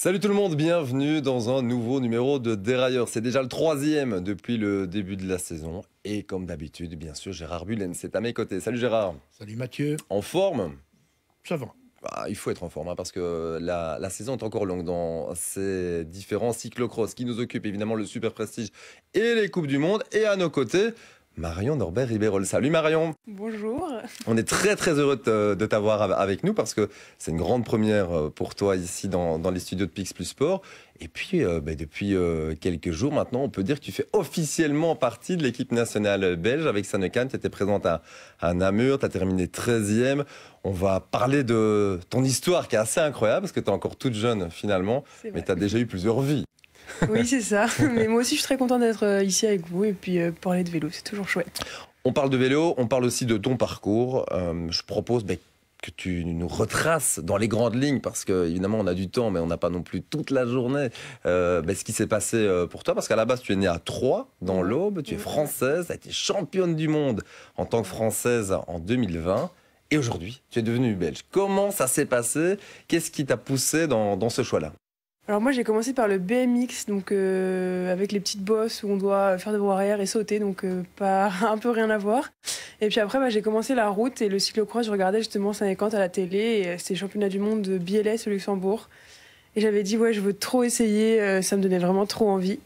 Salut tout le monde, bienvenue dans un nouveau numéro de Dérailleur. C'est déjà le troisième depuis le début de la saison. Et comme d'habitude, bien sûr, Gérard Bullen, c'est à mes côtés. Salut Gérard. Salut Mathieu. En forme Ça va. Bah, il faut être en forme hein, parce que la, saison est encore longue dans ces différents cyclocross qui nous occupent évidemment le Super Prestige et les Coupes du Monde. Et à nos côtés, Marion Norbert Ribérol. Salut Marion Bonjour On est très très heureux de t'avoir avec nous parce que c'est une grande première euh, pour toi ici dans, les studios de Pix Plus Sport. Et puis euh, ben, depuis euh, quelques jours maintenant, on peut dire que tu fais officiellement partie de l'équipe nationale belge avec Sanekan Tu étais présente à, à Namur, tu as terminé 13e. On va parler de ton histoire qui est assez incroyable parce que tu es encore toute jeune finalement, mais tu as déjà eu plusieurs vies. Oui, c'est ça. Mais moi aussi, je suis très content d'être euh, ici avec vous et puis euh, parler de vélo. C'est toujours chouette. On parle de vélo, on parle aussi de ton parcours. Euh, je propose ben, que tu nous retraces dans les grandes lignes, parce que évidemment on a du temps, mais on n'a pas non plus toute la journée, ben, ce qui s'est passé pour toi, parce qu'à la base tu es née à Troyes, dans l'Aube, tu es française, tu as été championne du monde en tant que française en 2020, et aujourd'hui tu es devenue belge. Comment ça s'est passé Qu'est-ce qui t'a poussé dans ce choix-là alors moi j'ai commencé par le BMX, donc euh, avec les petites bosses où on doit faire de arrière et sauter, donc euh, pas un peu rien à voir. Et puis après bah, j'ai commencé la route et le cyclocross, je regardais justement 50 à la télé, euh, c'était championnat du monde de BLS au Luxembourg. Et j'avais dit ouais je veux trop essayer, ça me donnait vraiment trop envie.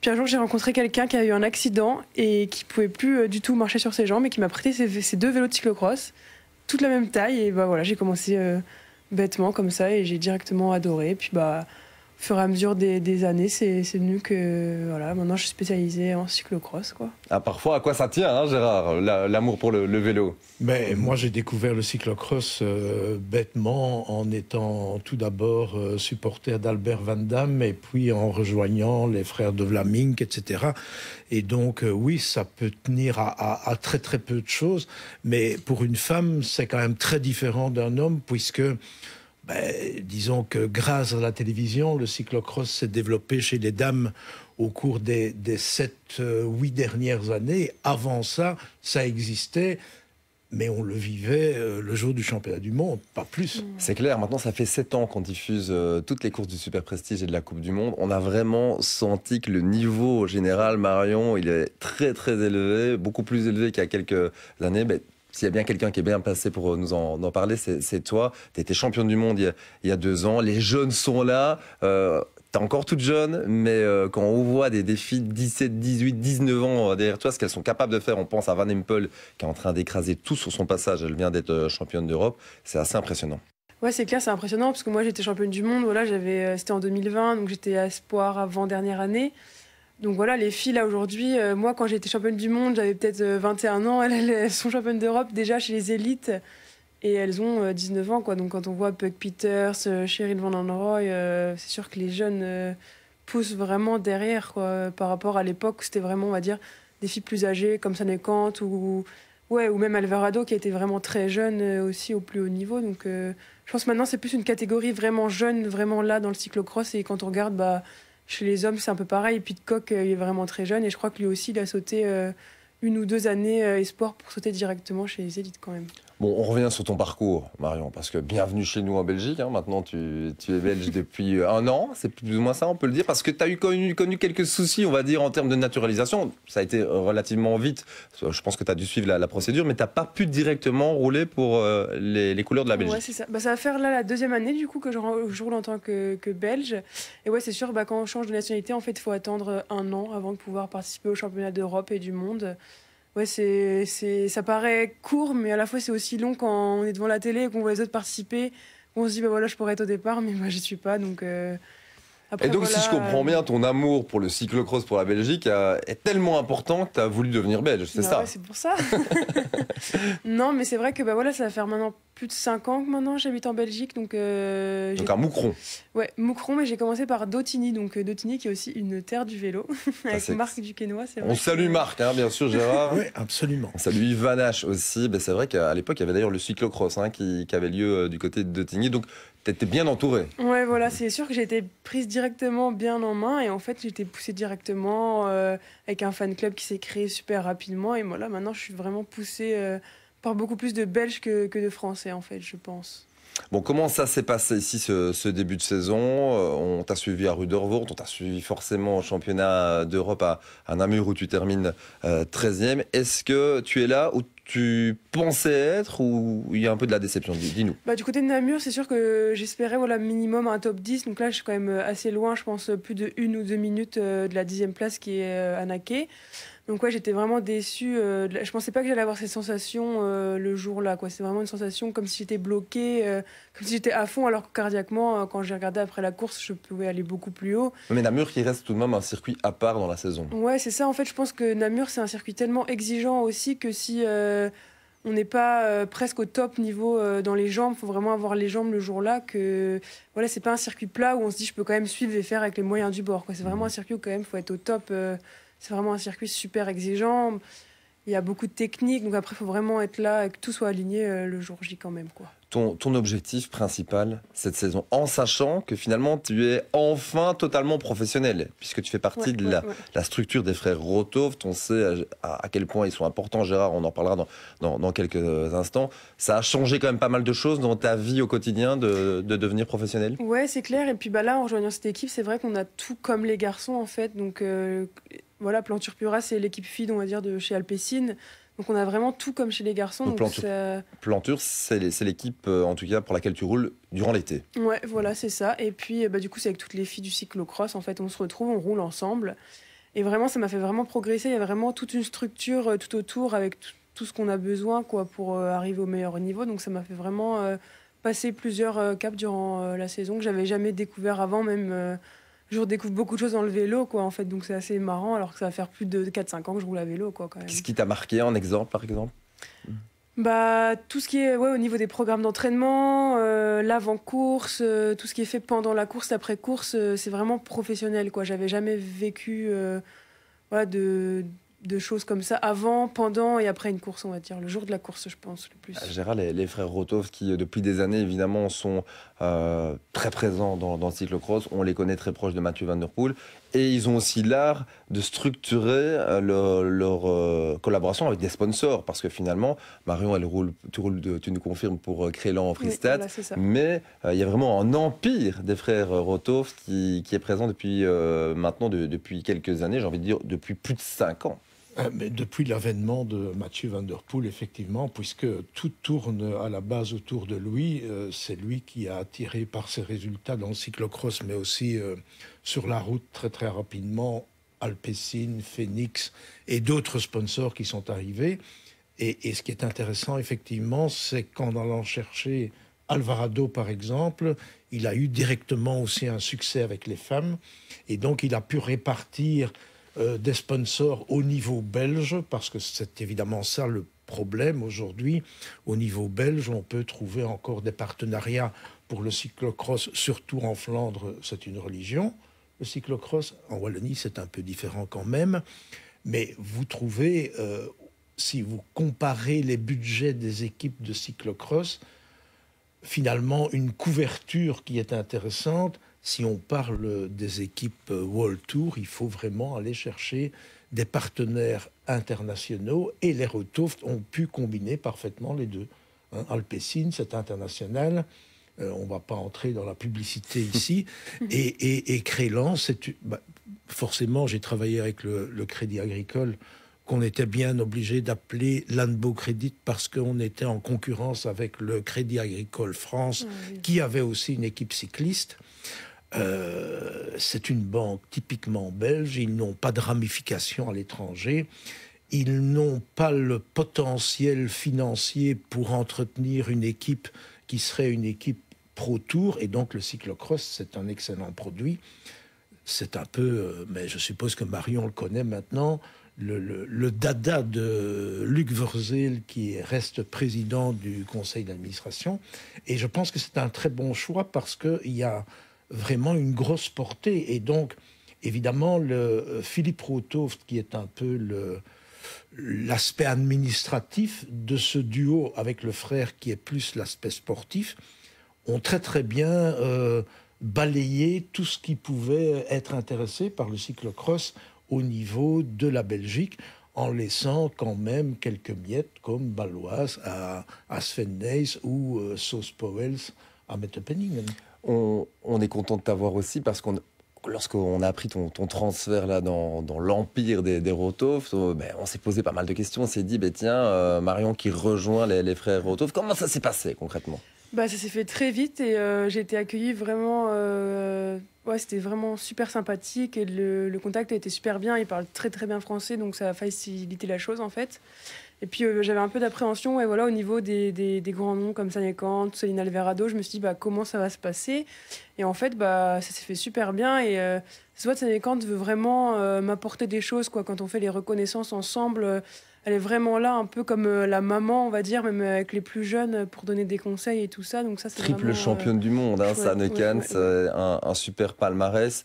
Puis un jour j'ai rencontré quelqu'un qui a eu un accident et qui pouvait plus du tout marcher sur ses jambes et qui m'a prêté ses, deux vélos de cyclocross, toutes la même taille. Et bah voilà j'ai commencé bêtement comme ça et j'ai directement adoré. Puis bah au fur et à mesure des, années, c'est venu que voilà, maintenant je suis spécialisée en cyclocross. Quoi. Ah, parfois, à quoi ça tient, hein, Gérard, l'amour pour le, vélo Mais ben, Moi, j'ai découvert le cyclocross euh, bêtement en étant tout d'abord euh, supporter d'Albert Van Damme et puis en rejoignant les frères de Vlamink, etc. Et donc, euh, oui, ça peut tenir à, à, très très peu de choses, mais pour une femme, c'est quand même très différent d'un homme puisque ben, disons que grâce à la télévision, le cyclocross s'est développé chez les dames au cours des, des 7, 8 euh, dernières années. Avant ça, ça existait mais on le vivait euh, le jour du championnat du monde, pas plus. Mmh. C'est clair, maintenant ça fait 7 ans qu'on diffuse euh, toutes les courses du Super Prestige et de la Coupe du Monde. On a vraiment senti que le niveau général, Marion, il est très très élevé, beaucoup plus élevé qu'il y a quelques années. Mais ben, s'il y a bien quelqu'un qui est bien passé pour euh, nous en, parler, c'est toi. Tu étais champion du monde il y, a, deux ans. Les jeunes sont là. Euh, tu es encore toute jeune, mais euh, quand on voit des défis de 17, 18, 19 ans derrière toi, ce qu'elles sont capables de faire, on pense à Van Empel qui est en train d'écraser tout sur son passage. Elle vient d'être championne d'Europe. C'est assez impressionnant. Ouais, c'est clair, c'est impressionnant parce que moi j'étais championne du monde. Voilà, j'avais, c'était en 2020, donc j'étais à espoir avant dernière année. Donc voilà, les filles, là, aujourd'hui, euh, moi, quand j'étais championne du monde, j'avais peut-être 21 euh, ans. Elles, sont championnes d'Europe déjà chez les élites. Et elles ont 19 euh, ans, quoi. Donc quand on voit Puck Peters, Sheryl Van Roy, c'est sûr que les jeunes poussent vraiment derrière, quoi, par rapport à l'époque où c'était vraiment, on va dire, des filles plus âgées, comme Kant ou... Ouais, ou même Alvarado qui était vraiment très jeune aussi au plus haut niveau. Donc, je pense maintenant c'est plus une catégorie vraiment jeune, vraiment là dans le cyclocross. Et quand on regarde, bah, chez les hommes, c'est un peu pareil. Pitcock, euh, il est vraiment très jeune et je crois que lui aussi, il a sauté euh, une ou deux années euh, espoir pour sauter directement chez les élites quand même. Bon, on revient sur ton parcours, Marion, parce que bienvenue chez nous en Belgique. Hein. maintenant, tu, es belge depuis euh, un an, c'est plus ou moins ça, on peut le dire, parce que tu as eu connu, connu, quelques soucis, on va dire, en termes de naturalisation. Ça a été relativement vite. Je pense que tu as dû suivre la, procédure, mais tu n'as pas pu directement rouler pour euh, les, couleurs de la Belgique. Ouais, c'est ça. Bah, ça va faire là la deuxième année, du coup, que je, roule en tant que, belge. Et ouais, c'est sûr, bah, quand on change de nationalité, en fait, il faut attendre un an avant de pouvoir participer aux championnats d'Europe et du monde ouais, c'est, c'est, ça paraît court, mais à la fois c'est aussi long quand on est devant la télé et qu'on voit les autres participer. On se dit, bah voilà, je pourrais être au départ, mais moi, je suis pas. Donc, euh, et donc, si je comprends euh, bien, ton amour pour le cyclocross pour la Belgique euh, est tellement important que tu as voulu devenir belge, c'est bah ça C'est pour ça. non, mais c'est vrai que bah, voilà, ça va faire maintenant plus de 5 ans que maintenant j'habite en Belgique. Donc, euh, donc à Moucron Ouais, Moucron, mais j'ai commencé par Dottigny. Donc euh, qui est aussi une terre du vélo, avec Marc On salue Marc, hein, bien sûr, Gérard. oui, absolument. On salue vanache aussi. Ben, c'est vrai qu'à l'époque, il y avait d'ailleurs le cyclocross hein, qui, avait lieu du côté de Dottigny. Donc t'étais bien entourée. Ouais, voilà, c'est sûr que j'ai été prise directement bien en main et en fait, j'étais poussée directement euh, avec un fan club qui s'est créé super rapidement. Et moi, là, maintenant, je suis vraiment poussée euh, par beaucoup plus de Belges que, de Français, en fait, je pense. Bon, comment ça s'est passé ici ce, début de saison euh, On t'a suivi à Rudervoort, on t'a suivi forcément au championnat d'Europe à, Namur où tu termines 13e. Est-ce que tu es là où tu pensais être ou il y a un peu de la déception Dis-nous. Bah, du côté de Namur, c'est sûr que j'espérais voilà, minimum un top 10. Donc là, je suis quand même assez loin, je pense plus de une ou deux minutes euh, de la dixième place qui est euh, Anaké. Donc ouais, j'étais vraiment déçue. Euh, je pensais pas que j'allais avoir cette sensation euh, le jour-là. quoi. C'est vraiment une sensation comme si j'étais bloquée, euh, comme si j'étais à fond, alors que cardiaquement, euh, quand j'ai regardé après la course, je pouvais aller beaucoup plus haut. Mais Namur qui reste tout de même un circuit à part dans la saison. Ouais, c'est ça. En fait, je pense que Namur, c'est un circuit tellement exigeant aussi que si on n'est pas presque au top niveau dans les jambes. Il faut vraiment avoir les jambes le jour-là. Que voilà, c'est pas un circuit plat où on se dit je peux quand même suivre et faire avec les moyens du bord. C'est vraiment mmh. un circuit où quand même faut être au top c'est vraiment un circuit super exigeant. Il y a beaucoup de techniques, donc après, il faut vraiment être là et que tout soit aligné euh, le jour J quand même. quoi ton, ton objectif principal cette saison, en sachant que finalement tu es enfin totalement professionnel, puisque tu fais partie de la, structure des frères Rotov, on sait à, quel point ils sont importants, Gérard, on en parlera dans, dans, quelques instants. Ça a changé quand même pas mal de choses dans ta vie au quotidien de, devenir professionnel Ouais, c'est clair, et puis bah là, en rejoignant cette équipe, c'est vrai qu'on a tout comme les garçons en fait, donc euh, voilà, Planture Pura, c'est l'équipe fille, on va dire, de chez Alpessine. Donc on a vraiment tout comme chez les garçons. Donc, planture, c'est l'équipe euh, en tout cas pour laquelle tu roules durant l'été. Ouais, voilà, c'est ça. Et puis euh, bah, du coup, c'est avec toutes les filles du cyclocross. En fait, on se retrouve, on roule ensemble. Et vraiment, ça m'a fait vraiment progresser. Il y a vraiment toute une structure euh, tout autour avec tout ce qu'on a besoin quoi pour arriver au meilleur niveau. Donc ça m'a fait vraiment passer plusieurs caps durant la saison que j'avais jamais découvert avant, même je redécouvre beaucoup de choses dans le vélo, quoi, en fait. Donc c'est assez marrant, alors que ça va faire plus de 4-5 ans que je roule à vélo, quoi, quand même. Qu'est-ce qui t'a marqué en exemple, par exemple bah, tout ce qui est ouais, au niveau des programmes d'entraînement, euh, l'avant-course, euh, tout ce qui est fait pendant la course, après course euh, c'est vraiment professionnel. quoi. J'avais jamais vécu de, de choses comme ça avant, pendant et après une course, on va dire, le jour de la course, je pense, le plus. Gérald, les, les frères Rotov, qui euh, depuis des années, évidemment, sont euh, très présents dans, dans, le cyclocross, on les connaît très proches de Mathieu Van Der Poel, et ils ont aussi l'art de structurer euh, leur, collaboration avec des sponsors, parce que finalement, Marion, elle roule, tu, nous confirmes pour créer' en Freestat, mais il y a vraiment un empire des frères Rotov qui, est présent depuis maintenant, depuis quelques années, j'ai envie de dire depuis plus de cinq ans. Euh, mais depuis l'avènement de Mathieu Van Der Poel, effectivement, puisque tout tourne à la base autour de lui, euh, c'est lui qui a attiré par ses résultats dans le cyclocross, mais aussi euh, sur la route très très rapidement, Alpecin, Phoenix et d'autres sponsors qui sont arrivés. Et, et, ce qui est intéressant, effectivement, c'est qu'en allant chercher Alvarado, par exemple, il a eu directement aussi un succès avec les femmes, et donc il a pu répartir euh, des sponsors au niveau belge, parce que c'est évidemment ça le problème aujourd'hui. Au niveau belge, on peut trouver encore des partenariats pour le cyclocross, surtout en Flandre, c'est une religion. Le cyclocross, en Wallonie, c'est un peu différent quand même. Mais vous trouvez, euh, si vous comparez les budgets des équipes de cyclocross, finalement une couverture qui est intéressante si on parle des équipes World Tour, il faut vraiment aller chercher des partenaires internationaux et les retour ont pu combiner parfaitement les deux. Hein, c'est international. Euh, on ne va pas entrer dans la publicité ici. et, Crélan, bah, forcément, j'ai travaillé avec le, Crédit Agricole qu'on était bien obligé d'appeler l'ANBO Crédit parce qu'on était en concurrence avec le Crédit Agricole France, ah qui avait aussi une équipe cycliste. Euh, c'est une banque typiquement belge. Ils n'ont pas de ramifications à l'étranger. Ils n'ont pas le potentiel financier pour entretenir une équipe qui serait une équipe pro tour. Et donc le cyclocross, c'est un excellent produit. C'est un peu, euh, mais je suppose que Marion le connaît maintenant, le, le, dada de Luc Verzel, qui reste président du conseil d'administration. Et je pense que c'est un très bon choix parce qu'il y a vraiment une grosse portée. Et donc, évidemment, le, euh, Philippe Routoft, qui est un peu l'aspect administratif de ce duo avec le frère qui est plus l'aspect sportif, ont très très bien euh, balayé tout ce qui pouvait être intéressé par le cyclocross au niveau de la Belgique, en laissant quand même quelques miettes comme Balloise à, Sven Neis ou euh, Sauce Powells à Mettepenningen on, est content de t'avoir aussi parce qu'on lorsqu'on a appris ton, transfert là dans, l'empire des, des Rotov, euh, ben, on s'est posé pas mal de questions. On s'est dit, ben, tiens, euh, Marion qui rejoint les, frères Rotov, comment ça s'est passé concrètement bah, Ça s'est fait très vite et euh, j'ai été accueillie vraiment. ouais, c'était vraiment super sympathique et le, contact a été super bien. Il parle très très bien français, donc ça a facilité la chose en fait. Et puis euh, j'avais un peu d'appréhension et voilà, au niveau des, des, grands noms comme Sanya Kant, Solina Alverado, Je me suis dit bah, comment ça va se passer. Et en fait, bah, ça s'est fait super bien. Et euh, soit veut vraiment euh, m'apporter des choses quoi, quand on fait les reconnaissances ensemble. Euh, elle est vraiment là, un peu comme la maman, on va dire, même avec les plus jeunes, pour donner des conseils et tout ça. Donc ça, Triple vraiment, championne du monde, hein, un, un, super palmarès.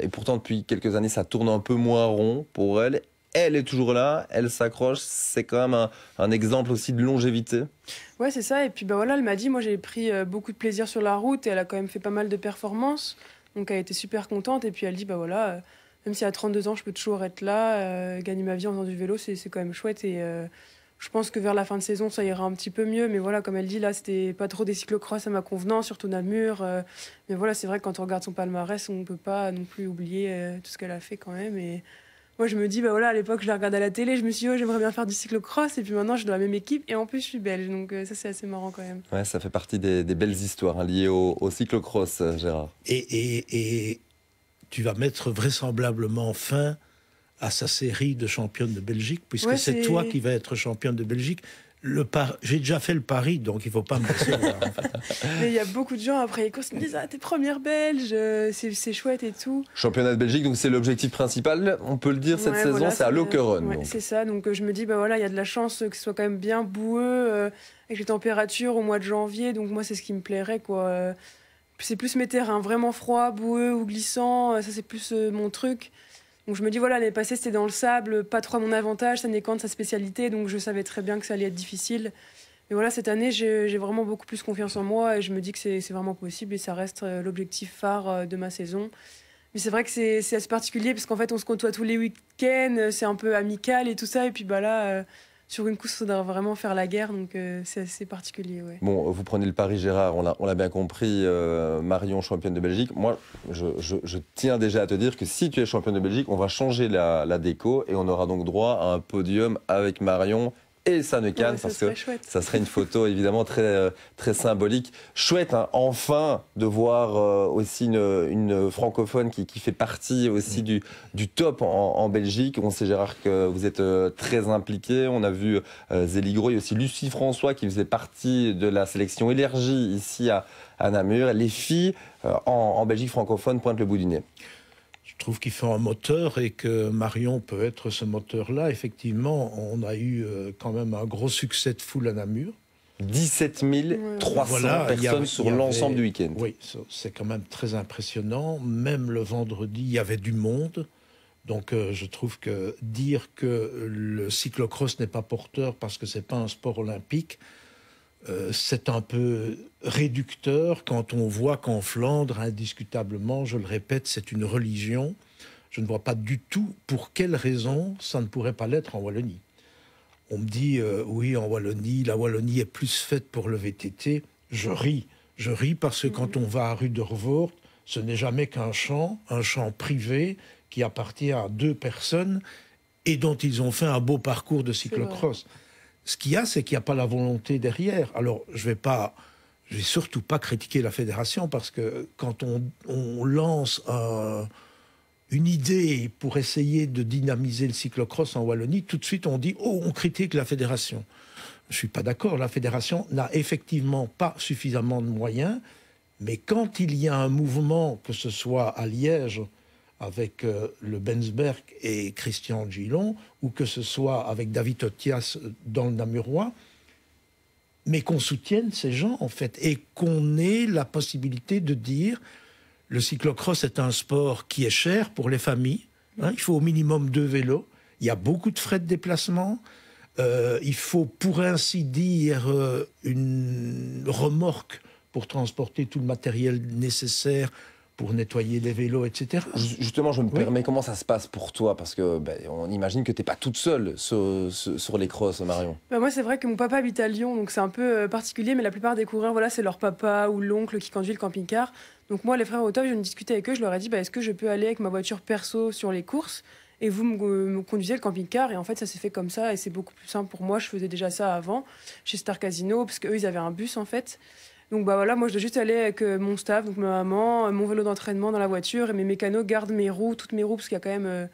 et pourtant, depuis quelques années, ça tourne un peu moins rond pour elle elle est toujours là, elle s'accroche. C'est quand même un, exemple aussi de longévité. Ouais, c'est ça. Et puis bah voilà, elle m'a dit, moi j'ai pris euh, beaucoup de plaisir sur la route et elle a quand même fait pas mal de performances. Donc elle était super contente. Et puis elle dit, bah voilà, euh, même si à 32 ans je peux toujours être là, euh, gagner ma vie en faisant du vélo, c'est quand même chouette. Et je pense que vers la fin de saison, ça ira un petit peu mieux. Mais voilà, comme elle dit, là, c'était pas trop des cyclo-cross à ma convenance, surtout Namur. mais voilà, c'est vrai que quand on regarde son palmarès, on ne peut pas non plus oublier tout ce qu'elle a fait quand même. Et moi, je me dis, bah voilà, à l'époque, je la regardais à la télé, je me suis dit, oh, j'aimerais bien faire du cyclocross, et puis maintenant, je suis dans la même équipe, et en plus, je suis belge, donc euh, ça, c'est assez marrant quand même. Ouais, ça fait partie des, belles histoires hein, liées au, au cyclocross, euh, Gérard. Et, et, tu vas mettre vraisemblablement fin à sa série de championnes de Belgique, puisque c'est toi qui vas être championne de Belgique le par... j'ai déjà fait le pari, donc il faut pas me décevoir. En il y a beaucoup de gens après les courses qui me disent Ah, t'es première belge, euh, c'est chouette et tout. Championnat de Belgique, donc c'est l'objectif principal, on peut le dire, cette saison, c'est à Lockeron. c'est ça, donc euh, je me dis Bah voilà, il y a de la chance que ce soit quand même bien boueux, euh, avec les températures au mois de janvier, donc moi, c'est ce qui me plairait, quoi. c'est plus mes terrains, vraiment froids, boueux ou glissants, ça c'est plus mon truc. Donc je me dis, voilà, l'année passée, c'était dans le sable, pas trop à mon avantage, ça n'est quand sa spécialité, donc je savais très bien que ça allait être difficile. Mais voilà, cette année, j'ai vraiment beaucoup plus confiance en moi et je me dis que c'est vraiment possible et ça reste euh, l'objectif phare euh, de ma saison. Mais c'est vrai que c'est assez particulier parce qu'en fait, on se côtoie tous les week-ends, c'est un peu amical et tout ça. Et puis bah là, euh, sur une course, faudra vraiment faire la guerre, donc euh, c'est assez particulier. Bon, vous prenez le Paris Gérard, on l'a bien compris, euh, Marion, championne de Belgique. Moi, je, tiens déjà à te dire que si tu es championne de Belgique, on va changer la, la déco et on aura donc droit à un podium avec Marion et ça ne canne parce que ça serait une photo évidemment très, euh, très symbolique. Chouette, hein, enfin, de voir euh, aussi une, francophone qui, fait partie aussi mm. du, du top en, Belgique. On sait, Gérard, que vous êtes euh, très impliqué. On a vu Zélie Gros, il aussi Lucie François qui faisait partie de la sélection Élergie ici à, à Namur. Les filles en, en Belgique francophone pointent le bout du nez je trouve qu'il fait un moteur et que Marion peut être ce moteur-là. Effectivement, on a eu euh, quand même un gros succès de foule à Namur. 17 300 personnes sur l'ensemble du week-end. Oui, c'est quand même très impressionnant. Même le vendredi, il y avait du monde. Donc euh, je trouve que dire que le cyclocross n'est pas porteur parce que c'est pas un sport olympique, euh, c'est un peu réducteur quand on voit qu'en Flandre, indiscutablement, je le répète, c'est une religion. Je ne vois pas du tout pour quelle raison ça ne pourrait pas l'être en Wallonie. On me dit, euh, oui, en Wallonie, la Wallonie est plus faite pour le VTT. Je ris. Je ris parce que mhm. quand on va à rue ce n'est jamais qu'un champ, un champ privé qui appartient à deux personnes et dont ils ont fait un beau parcours de cyclocross. Ce qu'il y a, c'est qu'il n'y a pas la volonté derrière. Alors, je vais pas, je vais surtout pas critiquer la fédération parce que quand on, lance une idée pour essayer de dynamiser le cyclocross en Wallonie, tout de suite on dit oh, on critique la fédération. Je ne suis pas d'accord. La fédération n'a effectivement pas suffisamment de moyens, mais quand il y a un mouvement, que ce soit à Liège, avec euh, le Benzberg et Christian Gillon, ou que ce soit avec David Otias dans le Namurois, mais qu'on soutienne ces gens, en fait, et qu'on ait la possibilité de dire le cyclocross est un sport qui est cher pour les familles. Hein, il faut au minimum deux vélos. Il y a beaucoup de frais de déplacement. Euh, il faut, pour ainsi dire, euh, une remorque pour transporter tout le matériel nécessaire pour nettoyer les vélos, etc. Justement, je me permets, comment ça se passe pour toi Parce que ben, on imagine que tu n'es pas toute seule sur, les crosses, Marion. Bah, moi, c'est vrai que mon papa habite à Lyon, donc c'est un peu euh, particulier, mais la plupart des coureurs, voilà, c'est leur papa ou l'oncle qui conduit le camping-car. Donc moi, les frères au top, je discutais avec eux, je leur ai dit, ben, est-ce que je peux aller avec ma voiture perso sur les courses et vous me, conduisez le camping-car et en fait ça s'est fait comme ça et c'est beaucoup plus simple pour moi je faisais déjà ça avant chez Star Casino parce qu'eux ils avaient un bus en fait donc bah voilà, moi je dois juste aller avec euh, mon staff, donc ma maman, euh, mon vélo d'entraînement dans la voiture et mes mécanos gardent mes roues, toutes mes roues parce qu'il y a quand même euh,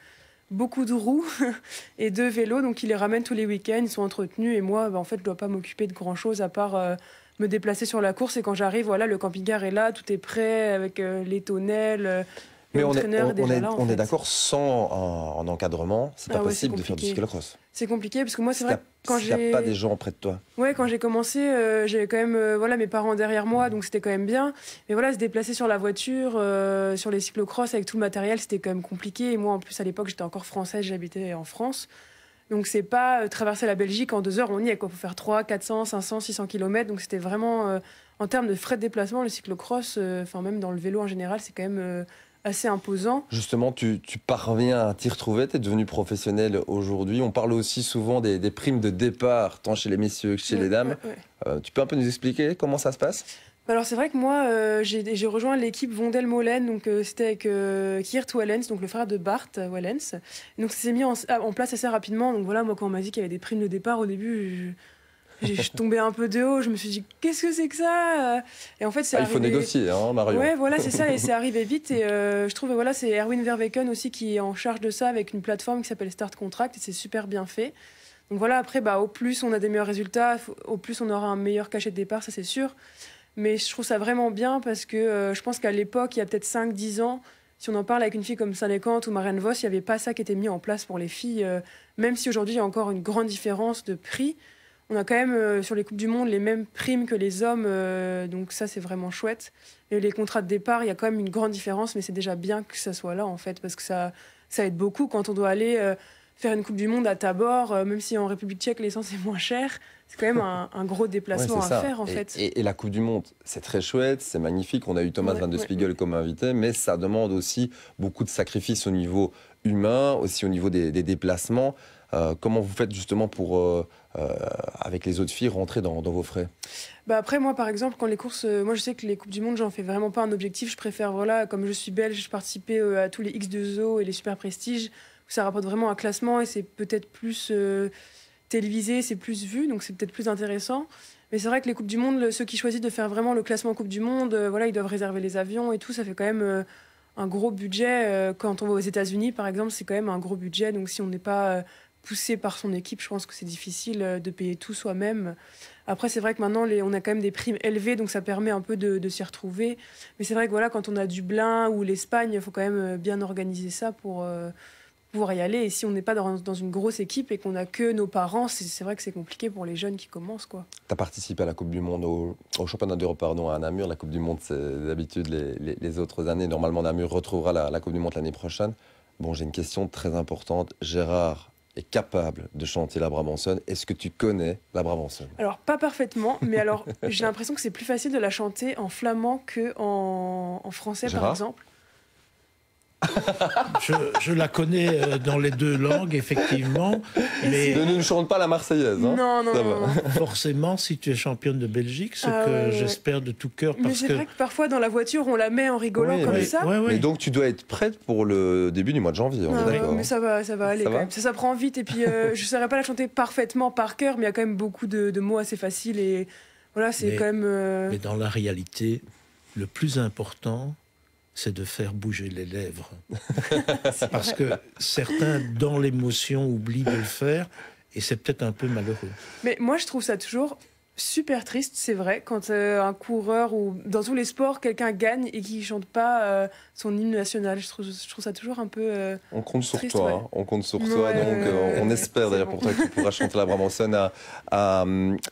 beaucoup de roues et deux vélos, donc ils les ramènent tous les week-ends, ils sont entretenus et moi bah, en fait je dois pas m'occuper de grand chose à part me déplacer sur la course et quand j'arrive voilà le camping-car est là, tout est prêt avec les tonnelles, mais on est, on, est, on est d'accord, sans un, encadrement, c'est ah pas possible de faire du cyclocross. C'est compliqué parce que moi, c'est vrai quand j'ai. n'y a pas des gens près de toi. Ouais, quand j'ai commencé, euh, j'avais quand même euh, voilà mes parents derrière moi, mmh. donc c'était quand même bien. Mais voilà, se déplacer sur la voiture, euh, sur les cyclocross avec tout le matériel, c'était quand même compliqué. Et moi, en plus, à l'époque, j'étais encore française, j'habitais en France. Donc c'est pas traverser la Belgique en deux heures, on y est quoi. Faut faire 3, 400, 500, 600 km. Donc c'était vraiment en termes de frais de déplacement, le cyclocross, enfin même dans le vélo en général, c'est quand même assez imposant. Justement, tu, parviens à t'y retrouver, tu es devenu professionnel aujourd'hui. On parle aussi souvent des, primes de départ, tant chez les messieurs que chez les dames. Euh, tu peux un peu nous expliquer comment ça se passe bah alors c'est vrai que moi euh, j'ai rejoint l'équipe Vondel Molen donc euh, c'était avec Kirt Wallens donc le frère de Bart Wallens donc ça s'est mis en, place assez rapidement donc voilà moi quand on m'a dit qu'il y avait des primes de départ au début je suis tombée un peu de haut. Je me suis dit, qu'est-ce que c'est que ça Et en fait, c'est ah, Il faut négocier, hein, Marion. Ouais, voilà, c'est ça. Et c'est arrivé vite. Et euh, je trouve, voilà, c'est Erwin Verweken aussi qui est en charge de ça avec une plateforme qui s'appelle Start Contract. Et c'est super bien fait. Donc voilà, après, bah, au plus on a des meilleurs résultats, au plus on aura un meilleur cachet de départ, ça c'est sûr. Mais je trouve ça vraiment bien parce que euh, je pense qu'à l'époque, il y a peut-être 5-10 ans, si on en parle avec une fille comme Sanécante ou Marianne Voss, il n'y avait pas ça qui était mis en place pour les filles. Euh, même si aujourd'hui, il y a encore une grande différence de prix, on a quand même euh, sur les Coupes du Monde les mêmes primes que les hommes, euh, donc ça c'est vraiment chouette. Et les contrats de départ, il y a quand même une grande différence, mais c'est déjà bien que ça soit là en fait, parce que ça, ça aide beaucoup quand on doit aller euh, faire une Coupe du Monde à Tabor, même si en République tchèque l'essence est moins chère. C'est quand même un, gros déplacement à faire en fait. Et, la Coupe du Monde, c'est très chouette, c'est magnifique. On a eu Thomas Van de Spiegel comme invité, mais ça demande aussi beaucoup de sacrifices au niveau humain, aussi au niveau des déplacements. Euh, comment vous faites justement pour, euh, euh, avec les autres filles, rentrer dans, vos frais bah Après, moi, par exemple, quand les courses, moi, je sais que les Coupes du Monde, j'en fais vraiment pas un objectif. Je préfère, voilà, comme je suis belge, je participais à tous les X2O et les Super Prestige. Ça rapporte vraiment un classement et c'est peut-être plus télévisé, c'est plus vu, donc c'est peut-être plus intéressant. Mais c'est vrai que les Coupes du Monde, ceux qui choisissent de faire vraiment le classement Coupe du Monde, voilà, ils doivent réserver les avions et tout. Ça fait quand même un gros budget. Quand on va aux États-Unis, par exemple, c'est quand même un gros budget. Donc si on n'est pas poussé par son équipe, je pense que c'est difficile euh, de payer tout soi-même. Après, c'est vrai que maintenant, les, on a quand même des primes élevées, donc ça permet un peu de, s'y retrouver. Mais c'est vrai que voilà, quand on a Dublin ou l'Espagne, il faut quand même euh, bien organiser ça pour euh, pouvoir y aller. Et si on n'est pas dans, une grosse équipe et qu'on n'a que nos parents, c'est vrai que c'est compliqué pour les jeunes qui commencent. Tu as participé à la Coupe du Monde, au, championnat d'Europe, pardon, à Namur. La Coupe du Monde, c'est d'habitude les, autres années. Normalement, Namur retrouvera la, la Coupe du Monde l'année prochaine. Bon, j'ai une question très importante. Gérard est capable de chanter la Brabançonne. Est-ce que tu connais la Brabançonne Alors, pas parfaitement, mais alors j'ai l'impression que c'est plus facile de la chanter en flamand que en, français, par exemple. je, la connais euh, dans les deux langues, effectivement. Mais ne nous chante pas la Marseillaise. Hein. non, non, non, Forcément, si tu es championne de Belgique, ce ah que j'espère de tout cœur. Parce mais c'est vrai que parfois, dans la voiture, on la met en rigolant comme ça. Ouais, mais donc, tu dois être prête pour le début du mois de janvier. On ah mais ça va, ça va aller. Ça, ça, prend vite. Et puis, euh, je ne saurais pas la chanter parfaitement par cœur, mais il y a quand même beaucoup de, mots assez faciles. Et voilà, c'est quand même. Euh, mais dans la réalité, le plus important, c'est de faire bouger les lèvres. Parce que certains, dans l'émotion, oublient de le faire, et c'est peut-être un peu malheureux. Mais moi, je trouve ça toujours super triste, c'est vrai, quand euh, un coureur ou dans tous les sports, quelqu'un gagne et qui chante pas euh, son hymne national. Je trouve, ça toujours un peu. Euh, on compte sur toi, on compte sur toi, donc on espère d'ailleurs pour toi que tu pourras chanter la Bramanson à, à,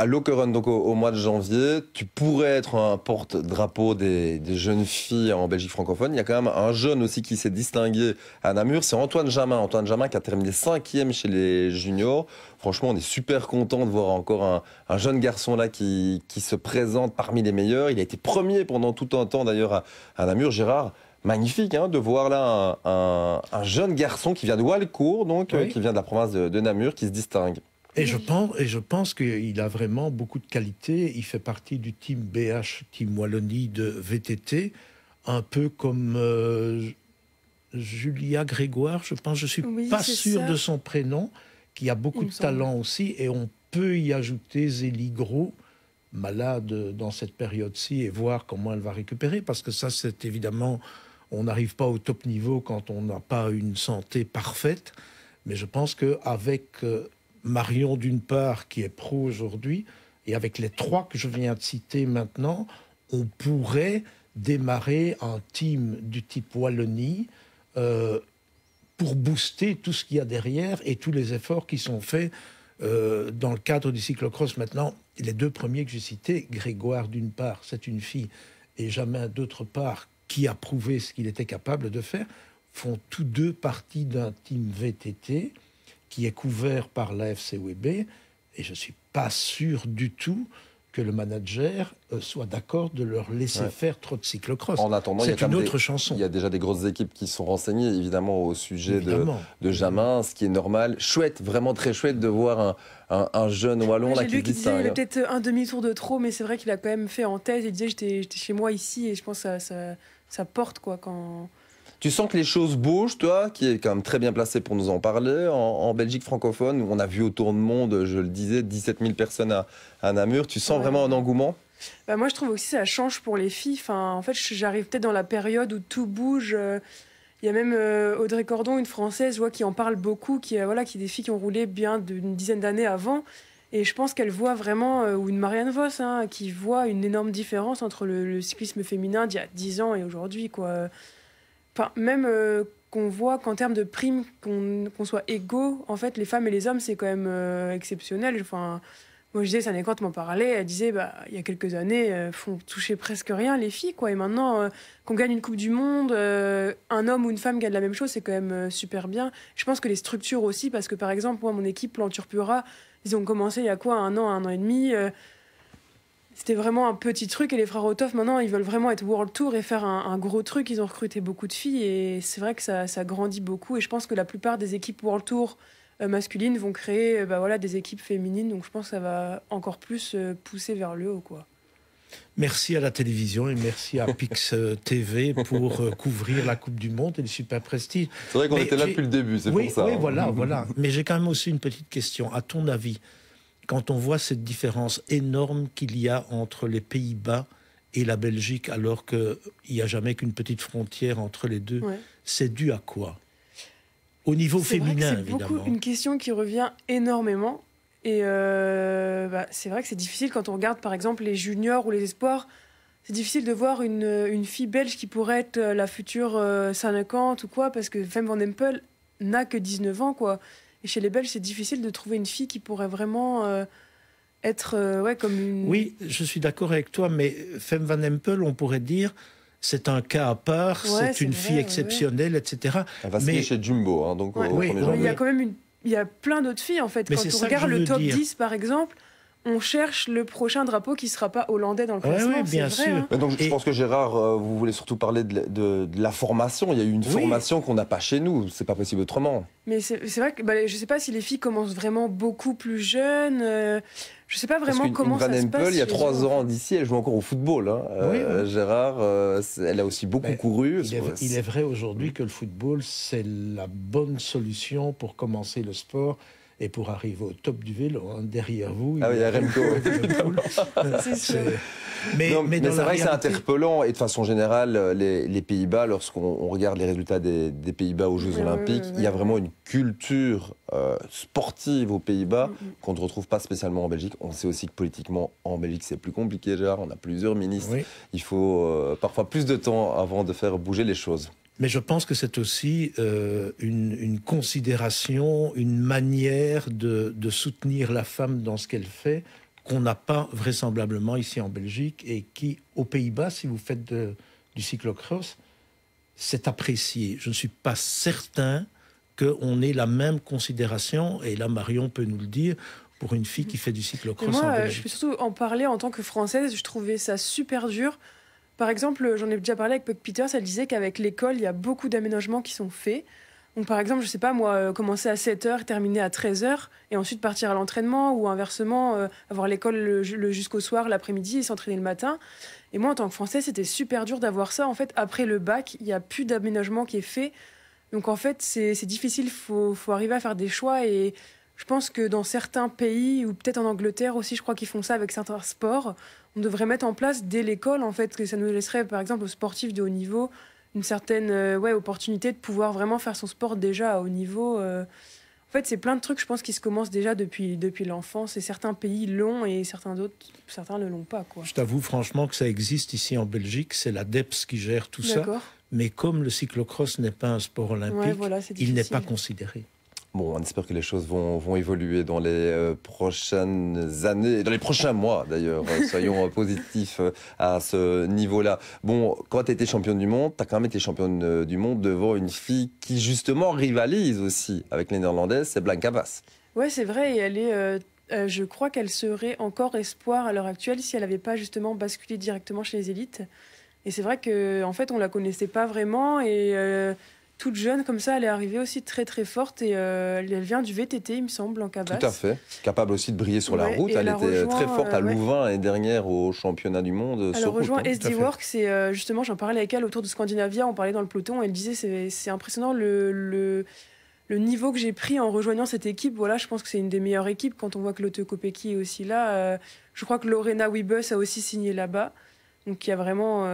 donc au, mois de janvier. Tu pourrais être un porte-drapeau des, jeunes filles en Belgique francophone. Il y a quand même un jeune aussi qui s'est distingué à Namur, c'est Antoine Jamin. Antoine Jamin qui a terminé cinquième chez les juniors. Franchement, on est super content de voir encore un, jeune garçon là qui, se présente parmi les meilleurs. Il a été premier pendant tout un temps d'ailleurs à, Namur, Gérard. Magnifique hein, de voir là un, jeune garçon qui vient de Walcourt, donc euh, qui vient de la province de, Namur, qui se distingue. Et je pense, et je pense qu'il a vraiment beaucoup de qualités. Il fait partie du team BH, team Wallonie de VTT, un peu comme euh, Julia Grégoire, je pense, je suis pas sûr de son prénom, qui a beaucoup de talent aussi, et on peut y ajouter Zélie Gros, malade dans cette période-ci, et voir comment elle va récupérer, parce que ça, c'est évidemment, on n'arrive pas au top niveau quand on n'a pas une santé parfaite, mais je pense qu'avec euh, Marion, d'une part, qui est pro aujourd'hui, et avec les trois que je viens de citer maintenant, on pourrait démarrer un team du type Wallonie. Euh, pour booster tout ce qu'il y a derrière et tous les efforts qui sont faits euh, dans le cadre du cyclocross. Maintenant, les deux premiers que j'ai cités, Grégoire d'une part, c'est une fille, et Jamin d'autre part, qui a prouvé ce qu'il était capable de faire, font tous deux partie d'un team VTT qui est couvert par la FCWB, et je ne suis pas sûr du tout que le manager euh, soit d'accord de leur laisser faire trop de cyclocross. En attendant, c'est une autre chanson. Il y a déjà des grosses équipes qui sont renseignées, évidemment, au sujet De, de, Jamin, ce qui est normal. Chouette, vraiment très chouette de voir un, un, jeune Wallon là, qui dit qu il y a peut-être un demi-tour de trop, mais c'est vrai qu'il a quand même fait en thèse. Il disait, j'étais chez moi ici, et je pense que ça, ça, ça porte, quoi, quand... Tu sens que les choses bougent, toi, qui est quand même très bien placé pour nous en parler, en, Belgique francophone, où on a vu autour du monde, je le disais, 17 000 personnes à, Namur. Tu sens vraiment un engouement bah, moi, je trouve aussi que ça change pour les filles. en fait, j'arrive peut-être dans la période où tout bouge. Euh, il y a même euh, Audrey Cordon, une Française, qui en parle beaucoup, qui, euh, voilà, qui est des filles qui ont roulé bien d'une dizaine d'années avant. Et je pense qu'elle voit vraiment, ou une Marianne Voss, hein, qui voit une énorme différence entre le, cyclisme féminin d'il y a 10 ans et aujourd'hui. quoi enfin, même euh, qu'on voit qu'en termes de primes, qu'on soit égaux, en fait, les femmes et les hommes, c'est quand même euh, exceptionnel. Enfin, moi, je disais, ça n'est quand m'en parler elle disait, bah, il y a quelques années, euh, font toucher presque rien les filles, quoi. Et maintenant, qu'on gagne une Coupe du Monde, un homme ou une femme gagne la même chose, c'est quand même super bien. Je pense que les structures aussi, parce que par exemple, moi, mon équipe, l'Enturpura, ils ont commencé il y a quoi, un an, un an et demi c'était vraiment un petit truc et les frères Otoff, maintenant, ils veulent vraiment être World Tour et faire un, gros truc. Ils ont recruté beaucoup de filles et c'est vrai que ça, grandit beaucoup. Et je pense que la plupart des équipes World Tour euh, masculines vont créer euh, bah, voilà, des équipes féminines. Donc je pense que ça va encore plus euh, pousser vers le haut. quoi. Merci à la télévision et merci à Pix TV pour couvrir la Coupe du Monde et le Super Prestige. C'est vrai qu'on était là depuis le début, c'est pour ça. Oui, hein. voilà, voilà. Mais j'ai quand même aussi une petite question. À ton avis, quand on voit cette différence énorme qu'il y a entre les Pays-Bas et la Belgique, alors qu'il n'y a jamais qu'une petite frontière entre les deux, c'est dû à quoi Au niveau féminin, évidemment. C'est beaucoup une question qui revient énormément. Et euh, bah, c'est vrai que c'est difficile quand on regarde par exemple les juniors ou les espoirs. C'est difficile de voir une, fille belge qui pourrait être euh, la future euh, ou quoi, parce que Femme Van Empel n'a que 19 ans, quoi chez les Belges, c'est difficile de trouver une fille qui pourrait vraiment euh, être euh, ouais, comme une... Oui, je suis d'accord avec toi, mais Femme Van Empel, on pourrait dire... C'est un cas à part, c'est une fille exceptionnelle, etc. Elle va mais... chez Jumbo, hein, donc Il y a quand même une... il y a plein d'autres filles en fait. Mais Quand on regarde le top 10 par exemple, on cherche le prochain drapeau qui ne sera pas hollandais dans le classement. Oui, bien sûr. Hein. donc, je pense que Gérard, euh, vous voulez surtout parler de, la formation. Il y a eu une formation qu'on n'a pas chez nous. ce n'est pas possible autrement. Mais c'est vrai que bah, je ne sais pas si les filles commencent vraiment beaucoup plus jeunes. Euh, je ne sais pas vraiment comment ça se passe. Il y a trois ans d'ici, elle joue encore au football. Hein. Euh, Gérard, elle a aussi beaucoup couru. Il est, il est vrai aujourd'hui que le football, c'est la bonne solution pour commencer le sport et pour arriver au top du vélo, hein, derrière vous, ah il y a Remco. mais, c'est vrai que c'est interpellant. Et de façon générale, euh, les, Pays-Bas, lorsqu'on regarde les résultats des, Pays-Bas aux Jeux Olympiques, il y a vraiment une culture euh, sportive aux Pays-Bas mm, mm. qu'on ne retrouve pas spécialement en Belgique. On sait aussi que politiquement, en Belgique, c'est plus compliqué déjà. On a plusieurs ministres. Il faut euh, parfois plus de temps avant de faire bouger les choses. Mais je pense que c'est aussi euh, une, considération, une manière de, soutenir la femme dans ce qu'elle fait qu'on n'a pas vraisemblablement ici en Belgique et qui, aux Pays-Bas, si vous faites du cyclocross, c'est apprécié. Je ne suis pas certain qu'on ait la même considération, et là Marion peut nous le dire, pour une fille qui fait du cyclocross en euh, Belgique. Je peux surtout en parler en tant que Française, je trouvais ça super dur par exemple, j'en ai déjà parlé avec Puck Peters, elle disait qu'avec l'école, il y a beaucoup d'aménagements qui sont faits. Donc, par exemple, je ne sais pas, moi, euh, commencer à 7h, terminer à 13h, et ensuite partir à l'entraînement, ou inversement, euh, avoir l'école jusqu'au soir, l'après-midi, et s'entraîner le matin. Et moi, en tant que Français, c'était super dur d'avoir ça. En fait, après le bac, il n'y a plus d'aménagement qui est fait. Donc, en fait, c'est difficile, il faut, faut, arriver à faire des choix. Et je pense que dans certains pays, ou peut-être en Angleterre aussi, je crois qu'ils font ça avec certains sports, on devrait mettre en place dès l'école, en fait, que ça nous laisserait, par exemple, aux sportifs de haut niveau, une certaine euh, ouais, opportunité de pouvoir vraiment faire son sport déjà à haut niveau. Euh. En fait, c'est plein de trucs, je pense, qui se commencent déjà depuis, depuis l'enfance. Et certains pays l'ont et certains d'autres, certains ne l'ont pas. Je t'avoue franchement que ça existe ici en Belgique. C'est la DEPS qui gère tout ça. Mais comme le cyclocross n'est pas un sport olympique, il n'est pas considéré. Bon, on espère que les choses vont, évoluer dans les euh, prochaines années, dans les prochains mois d'ailleurs. Soyons euh, positifs euh, à ce niveau-là. Bon, quand tu étais championne du monde, tu as quand même été championne du monde devant une fille qui justement rivalise aussi avec les Néerlandaises, c'est Blanca Bass. Oui, c'est vrai, et elle est. je crois qu'elle serait encore espoir à l'heure actuelle si elle n'avait pas justement basculé directement chez les élites. Et c'est vrai qu'en en fait, on la connaissait pas vraiment et toute jeune comme ça, elle est arrivée aussi très très forte et euh, elle vient du VTT, il me semble, en cabasse. Tout à fait. Capable aussi de briller sur la route. Elle, était très forte à euh, Louvain l'année et dernière au championnat du monde. Elle sur rejoint route, Works euh, justement, j'en parlais avec elle autour de Scandinavia, on parlait dans le peloton, elle disait c'est impressionnant le, le, niveau que j'ai pris en rejoignant cette équipe. Voilà, je pense que c'est une des meilleures équipes quand on voit que Lotte est aussi là. je crois que Lorena Webus a aussi signé là-bas. Donc il y a vraiment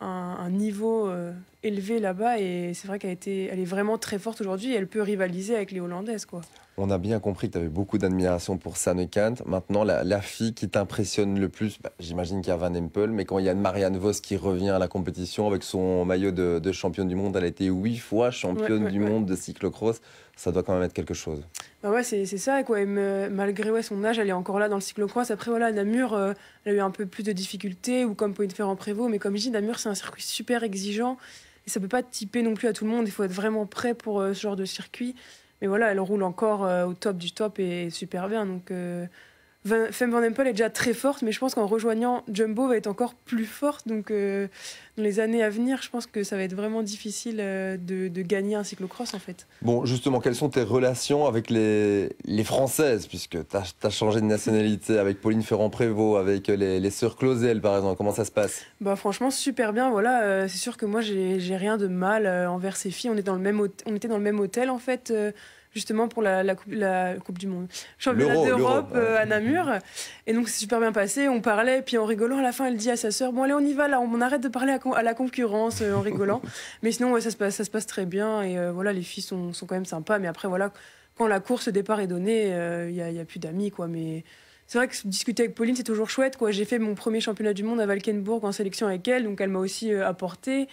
un, niveau euh, élevé là-bas et c'est vrai qu'elle elle est vraiment très forte aujourd'hui elle peut rivaliser avec les Hollandaises. quoi on a bien compris que tu avais beaucoup d'admiration pour Kant. Maintenant, la, fille qui t'impressionne le plus, bah, j'imagine qu'il y a Van Empel, mais quand il y a Marianne Vos qui revient à la compétition avec son maillot de, de championne du monde, elle a été huit fois championne du monde de cyclocross, ça doit quand même être quelque chose. Bah ouais, c'est ça, Et malgré son âge, elle est encore là dans le cyclocross. Après, voilà, Namur, euh, elle a eu un peu plus de difficultés, ou comme faire en prévôt mais comme je dis, Namur, c'est un circuit super exigeant. Et ça peut pas typer non plus à tout le monde, il faut être vraiment prêt pour euh, ce genre de circuit mais voilà, elle roule encore euh, au top du top et super bien. Donc euh, Femme Van Empel est déjà très forte, mais je pense qu'en rejoignant Jumbo, va être encore plus forte. Donc, euh, dans les années à venir, je pense que ça va être vraiment difficile euh, de, gagner un cyclocross, en fait. Bon, justement, quelles sont tes relations avec les, les Françaises Puisque tu as, changé de nationalité avec Pauline Ferrand-Prévot, avec les, sœurs Clausel, par exemple. Comment ça se passe bah, Franchement, super bien. Voilà, euh, c'est sûr que moi, j'ai rien de mal envers ces filles. on était dans le même hôtel, en fait justement pour la, la, coupe, du Monde. Championnat d'Europe euh, à Namur. Et donc, c'est super bien passé. On parlait, puis en rigolant, à la fin, elle dit à sa sœur Bon, allez, on y va, là, on arrête de parler à, la concurrence euh, en rigolant. mais sinon, ça, se passe, ça se passe très bien. Et euh, voilà, les filles sont, sont, quand même sympas. Mais après, voilà, quand la course, départ est donné, il n'y a, a, plus d'amis, quoi. Mais c'est vrai que discuter avec Pauline, c'est toujours chouette. Quoi. J'ai fait mon premier championnat du monde à Valkenburg en sélection avec elle, donc elle m'a aussi apporté.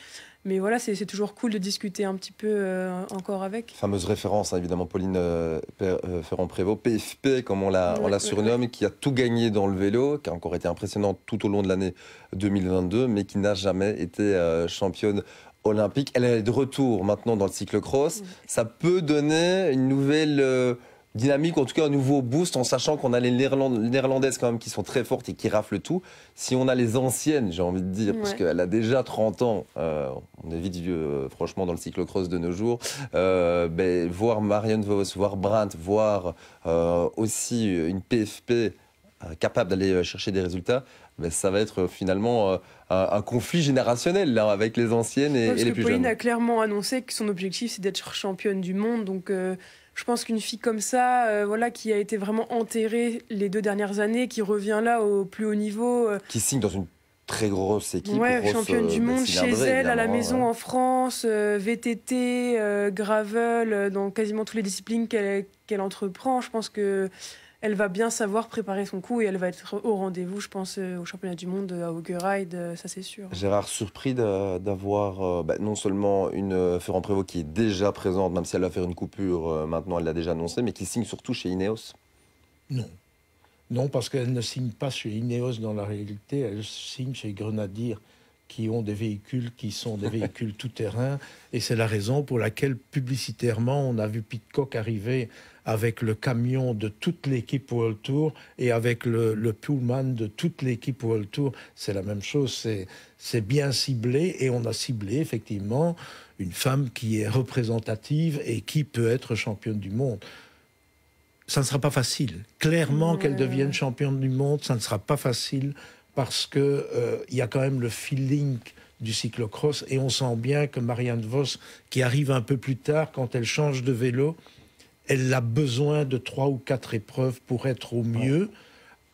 Mais voilà, c'est toujours cool de discuter un petit peu euh, encore avec. Fameuse référence, hein, évidemment, Pauline euh, euh, Ferrand-Prévot, PFP, comme on la, on la surnomme, qui a tout gagné dans le vélo, qui a encore été impressionnante tout au long de l'année 2022, mais qui n'a jamais été championne olympique. Elle est de retour maintenant dans le cyclocross. cross. Ça peut donner une nouvelle dynamique, en tout cas un nouveau boost, en sachant qu'on a les néerlandaises quand même qui sont très fortes et qui raflent tout. Si on a les anciennes, j'ai envie de dire, parce qu'elle a déjà 30 ans, euh, on on vite vieux euh, franchement dans le cyclocross de nos jours, euh, ben, voir Marion Vos, voir Brandt, voir aussi une PFP capable d'aller chercher des résultats, ben, ça va être finalement un, conflit générationnel là, avec les anciennes et, les que Pauline a clairement annoncé que son objectif c'est d'être championne du monde, donc je pense qu'une fille comme ça, euh, voilà, qui a été vraiment enterrée les deux dernières années, qui revient là au plus haut niveau. Euh, qui signe dans une très grosse équipe. Ouais, championne du euh, monde chez elle, à la maison en France, VTT, gravel, dans quasiment toutes les disciplines qu'elle entreprend. Je pense que elle va bien savoir préparer son coup et elle va être au rendez-vous, je pense, euh, au championnat du monde euh, à Augeride, euh, ça c'est sûr. Gérard, surpris d'avoir bah, non seulement une Ferrand Prévost qui est déjà présente, même si elle va faire une coupure maintenant, elle l'a déjà annoncée, mais qui signe surtout chez Ineos Non. Non, parce qu'elle ne signe pas chez Ineos dans la réalité, elle signe chez Grenadier qui ont des véhicules qui sont des véhicules tout-terrain. Et c'est la raison pour laquelle, publicitairement, on a vu Pitcock arriver avec le camion de toute l'équipe World Tour et avec le, Pullman de toute l'équipe World Tour. C'est la même chose, c'est bien ciblé et on a ciblé effectivement une femme qui est représentative et qui peut être championne du monde. Ça ne sera pas facile. Clairement qu'elle devienne championne du monde, ça ne sera pas facile parce qu'il euh, y a quand même le feeling du cyclocross et on sent bien que Marianne Vos, qui arrive un peu plus tard quand elle change de vélo, elle a besoin de trois ou quatre épreuves pour être au mieux.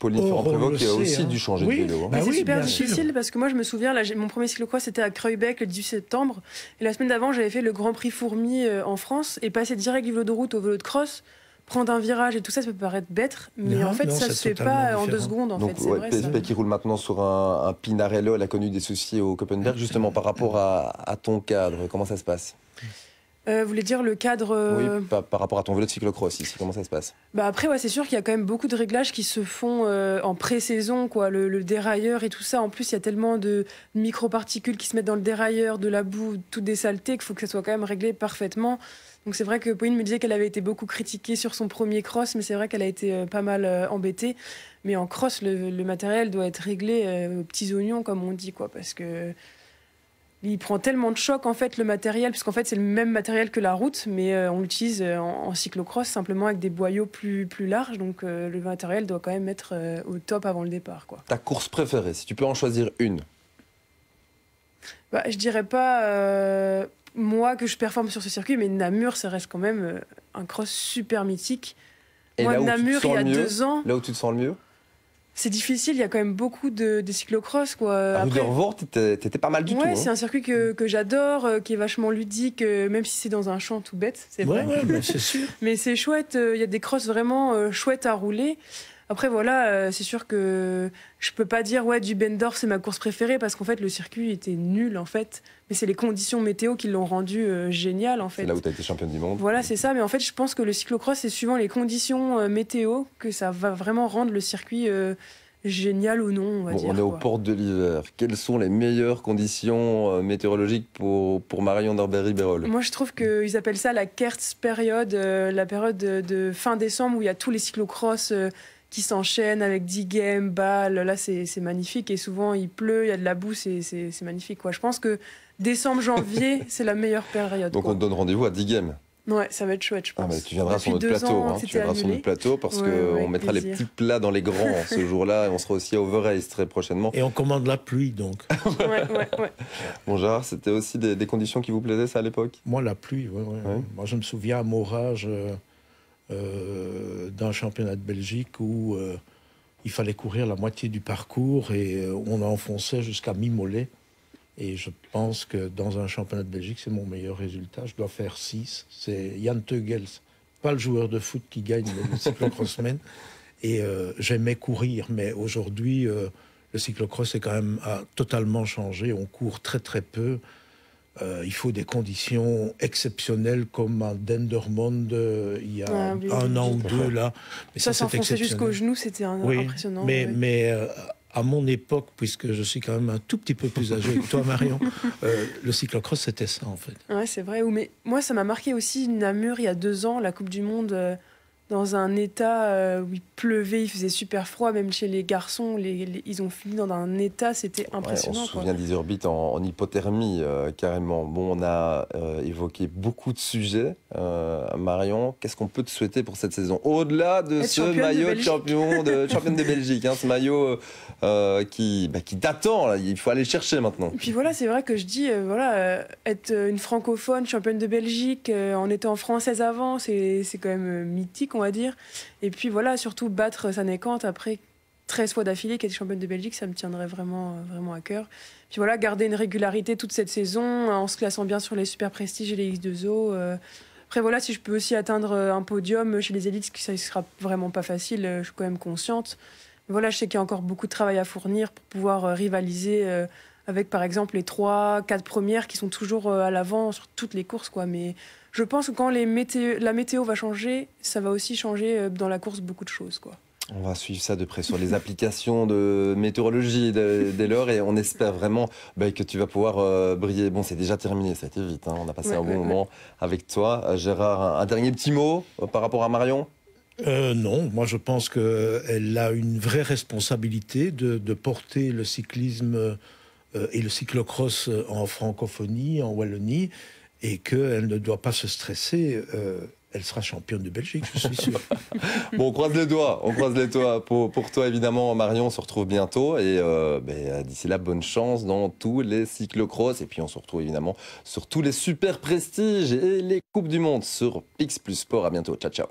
Ferrand-Prévot qui a aussi du hein. dû changer de vélo. Oui, hein. bah c'est oui, difficile parce que moi je me souviens, là, mon premier cyclocross c'était à Creubec le 18 septembre et la semaine d'avant j'avais fait le Grand Prix Fourmi euh, en France et passer direct du vélo de route au vélo de cross prendre un virage et tout ça, ça peut paraître bête, mais en fait, ça ça se fait pas en deux secondes. En fait, vrai, PSP qui roule maintenant sur un, Pinarello, elle a connu des soucis au Copenhague, justement par rapport à ton cadre. Comment ça se passe euh, vous voulez dire le cadre euh, Oui, par, rapport à ton vélo de cyclocross ici, comment ça se passe Bah après ouais, c'est sûr qu'il y a quand même beaucoup de réglages qui se font euh, en pré-saison quoi, le, dérailleur et tout ça. En plus, il y a tellement de microparticules qui se mettent dans le dérailleur, de la boue, toutes des saletés qu'il faut que ça soit quand même réglé parfaitement. Donc c'est vrai que Pauline me disait qu'elle avait été beaucoup critiquée sur son premier cross, mais c'est vrai qu'elle a été pas mal embêtée. Mais en cross, le, matériel doit être réglé aux petits oignons comme on dit quoi, parce que il prend tellement de choc en fait le matériel, puisqu'en fait c'est le même matériel que la route, mais euh, on l'utilise euh, en, cyclo cyclocross simplement avec des boyaux plus, plus larges, donc euh, le matériel doit quand même être au top avant le départ. Quoi. Ta course préférée, si tu peux en choisir une bah, Je dirais pas moi que je performe sur ce circuit, mais Namur, ça reste quand même un cross super mythique. moi, Namur, il y a deux ans. Là où tu te sens le mieux c'est difficile, il y a quand même beaucoup de, cyclo cyclocross. Quoi. À Après, t'étais, pas mal du tout. c'est hein. un circuit que, j'adore, euh, qui est vachement ludique, euh, même si c'est dans un champ tout bête. C'est vrai. mais bah, c'est sûr. Mais c'est chouette, euh, il y a des crosses vraiment chouettes à rouler. Après, voilà, euh, c'est sûr que je peux pas dire, ouais, du Bendorf, c'est ma course préférée, parce qu'en fait, le circuit était nul, en fait. Mais c'est les conditions météo qui l'ont rendu euh, génial, en fait. C'est là où tu as été championne du monde. Voilà, c'est ça. Mais en fait, je pense que le cyclocross, c'est suivant les conditions euh, météo que ça va vraiment rendre le circuit génial ou non. On, va dire, on est aux portes de l'hiver. Quelles sont les meilleures conditions météorologiques pour, pour Marion norbert bérol Moi, je trouve qu'ils appellent ça la Kertz période, la période de, fin décembre où il y a tous les cyclocross. cross qui s'enchaînent avec 10 games, balles. Là, c'est magnifique. Et souvent, il pleut, il y a de la boue, c'est magnifique. Quoi. Je pense que décembre, janvier, c'est la meilleure période. Donc, on te donne rendez-vous à 10 games Ouais, ça va être chouette, je ah, pense. tu viendras, sur notre, plateau, hein. tu sur notre plateau. parce qu'on mettra les petits plats dans les grands hein, ce jour-là. Et on sera aussi à Overace très prochainement. Et on commande la pluie, donc. ouais, bon, c'était aussi des, conditions qui vous plaisaient, ça, à l'époque Moi, la pluie, oui. Moi, je me souviens à Morage. Euh, euh, d'un championnat de Belgique où euh, il fallait courir la moitié du parcours et euh, on a enfoncé jusqu'à mi-mollet. Et je pense que dans un championnat de Belgique, c'est mon meilleur résultat. Je dois faire 6. C'est Jan Teugels, pas le joueur de foot qui gagne le semaine Et j'aimais courir, mais aujourd'hui, le cyclocross est quand même a totalement changé. On court très très peu. Euh, il faut des conditions exceptionnelles comme à dendermond euh, il y a ah un an ou deux là. Mais ça, ça s'enfonçait jusqu'au genou, c'était impressionnant. Mais, mais euh, à mon époque, puisque je suis quand même un tout petit peu plus âgé que toi, Marion, le cyclocross c'était ça en fait. Ouais, c'est vrai. Mais moi, ça m'a marqué aussi Namur il y a deux ans, la Coupe du Monde dans un état euh, où il pleuvait, il faisait super froid, même chez les garçons, les, ils ont fini dans un état, c'était impressionnant. on se souvient des orbites en, hypothermie, euh, carrément. Bon, on a euh, évoqué beaucoup de sujets. Marion, qu'est-ce qu'on peut te souhaiter pour cette saison Au-delà de ce maillot de, de champion de, championne de Belgique, hein, ce maillot qui, bah, qui t'attend, il faut aller chercher maintenant. Et puis voilà, c'est vrai que je dis, voilà, être une francophone championne de Belgique en étant française avant, c'est quand même mythique, dire. Et puis voilà, surtout battre quand après 13 fois d'affilée qui est championne de Belgique, ça me tiendrait vraiment, euh, vraiment à cœur. Puis voilà, garder une régularité toute cette saison hein, en se classant bien sur les super prestiges et les X2O. Euh. Après voilà, si je peux aussi atteindre euh, un podium chez les élites, ça ne sera vraiment pas facile, je suis quand même consciente. voilà, je sais qu'il y a encore beaucoup de travail à fournir pour pouvoir rivaliser avec par exemple les trois quatre premières qui sont toujours à l'avant sur toutes les courses. quoi. Mais je pense que quand la météo va changer, ça va aussi changer euh, dans la course beaucoup de choses. quoi. On va suivre ça de près sur les applications de météorologie dès lors et on espère vraiment bah, que tu vas pouvoir euh, briller. Bon, c'est déjà terminé, ça a été vite. Hein. On a passé un bon moment avec toi. Euh, Gérard, un, dernier petit mot par rapport à Marion non, moi je pense qu'elle a une vraie responsabilité de, de porter le cyclisme et le cyclocross en francophonie, en Wallonie, et qu'elle ne doit pas se stresser. Euh, elle sera championne de Belgique, je suis sûr. bon, on croise les doigts, on croise les doigts pour, pour toi évidemment, Marion. On se retrouve bientôt et euh, ben, d'ici là, bonne chance dans tous les cyclocross et puis on se retrouve évidemment sur tous les super prestiges et les coupes du monde sur Pix Plus Sport. À bientôt, ciao ciao.